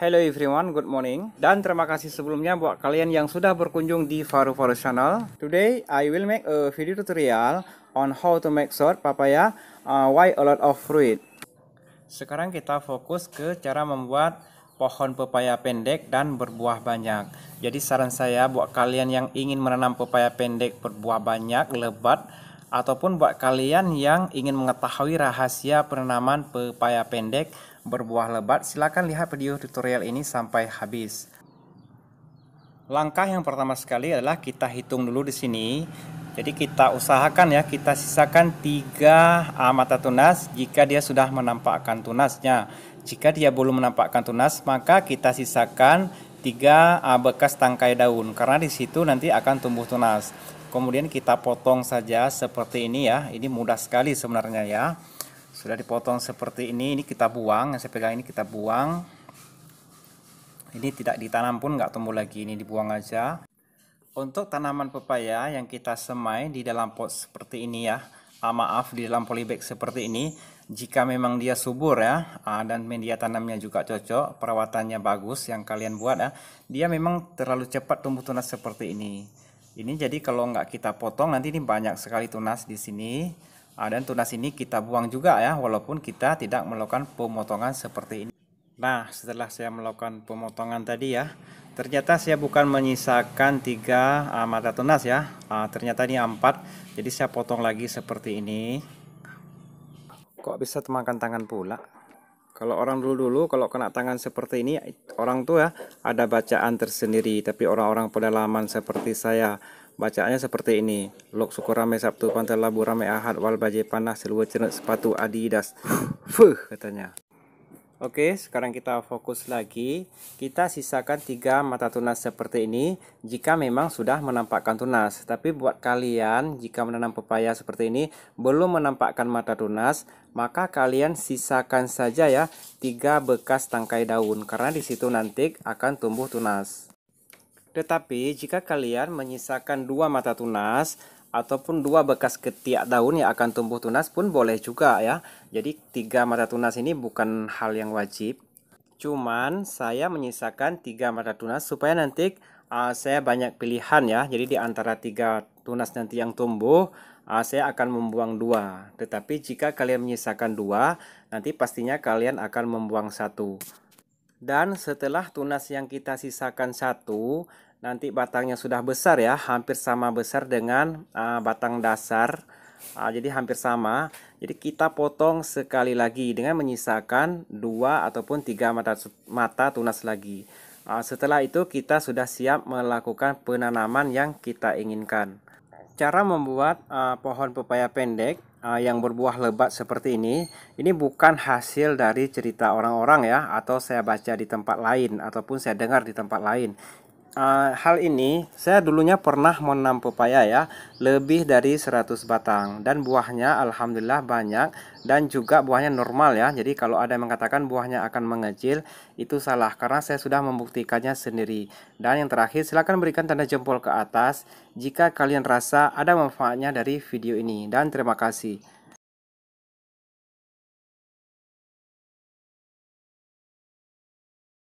Hello everyone, good morning. Dan terima kasih sebelumnya buat kalian yang sudah berkunjung di Faru Faru channel. Today I will make a video tutorial on how to make short papaya uh, why a lot of fruit. Sekarang kita fokus ke cara membuat pohon pepaya pendek dan berbuah banyak. Jadi saran saya buat kalian yang ingin menanam pepaya pendek berbuah banyak, lebat, ataupun buat kalian yang ingin mengetahui rahasia penanaman pepaya pendek berbuah lebat, silakan lihat video tutorial ini sampai habis. Langkah yang pertama sekali adalah kita hitung dulu di sini. Jadi kita usahakan ya, kita sisakan tiga mata tunas jika dia sudah menampakkan tunasnya. Jika dia belum menampakkan tunas, maka kita sisakan tiga bekas tangkai daun karena di situ nanti akan tumbuh tunas kemudian kita potong saja seperti ini ya ini mudah sekali sebenarnya ya sudah dipotong seperti ini ini kita buang yang saya pegang ini kita buang ini tidak ditanam pun nggak tumbuh lagi ini dibuang aja untuk tanaman pepaya yang kita semai di dalam pot seperti ini ya ah, maaf di dalam polybag seperti ini jika memang dia subur ya ah, dan media tanamnya juga cocok perawatannya bagus yang kalian buat ya dia memang terlalu cepat tumbuh tunas seperti ini ini jadi kalau nggak kita potong nanti ini banyak sekali tunas di sini. Nah, dan tunas ini kita buang juga ya walaupun kita tidak melakukan pemotongan seperti ini. Nah setelah saya melakukan pemotongan tadi ya ternyata saya bukan menyisakan tiga uh, mata tunas ya uh, ternyata ini empat jadi saya potong lagi seperti ini kok bisa temakan tangan pula kalau orang dulu-dulu kalau kena tangan seperti ini orang tuh ya ada bacaan tersendiri tapi orang-orang pedalaman seperti saya bacaannya seperti ini. Lok sukurame Sabtu pantai labu rame ahad wal baje panas seluwe cenut sepatu Adidas. Fuh katanya. Oke, sekarang kita fokus lagi. Kita sisakan tiga mata tunas seperti ini jika memang sudah menampakkan tunas. Tapi buat kalian jika menanam pepaya seperti ini belum menampakkan mata tunas, maka kalian sisakan saja ya tiga bekas tangkai daun karena di situ nanti akan tumbuh tunas. Tetapi jika kalian menyisakan dua mata tunas, ataupun dua bekas ketiak daun yang akan tumbuh tunas pun boleh juga ya. Jadi tiga mata tunas ini bukan hal yang wajib. Cuman saya menyisakan tiga mata tunas supaya nanti uh, saya banyak pilihan ya. Jadi di antara tiga tunas nanti yang tumbuh uh, saya akan membuang dua. Tetapi jika kalian menyisakan dua, nanti pastinya kalian akan membuang satu. Dan setelah tunas yang kita sisakan satu, nanti batangnya sudah besar ya hampir sama besar dengan uh, batang dasar uh, jadi hampir sama jadi kita potong sekali lagi dengan menyisakan dua ataupun tiga mata mata tunas lagi uh, setelah itu kita sudah siap melakukan penanaman yang kita inginkan cara membuat uh, pohon pepaya pendek uh, yang berbuah lebat seperti ini ini bukan hasil dari cerita orang-orang ya atau saya baca di tempat lain ataupun saya dengar di tempat lain uh, hal ini saya dulunya pernah menanam pepaya ya lebih dari 100 batang dan buahnya alhamdulillah banyak dan juga buahnya normal ya jadi kalau ada yang mengatakan buahnya akan mengecil itu salah karena saya sudah membuktikannya sendiri dan yang terakhir silahkan berikan tanda jempol ke atas jika kalian rasa ada manfaatnya dari video ini dan terima kasih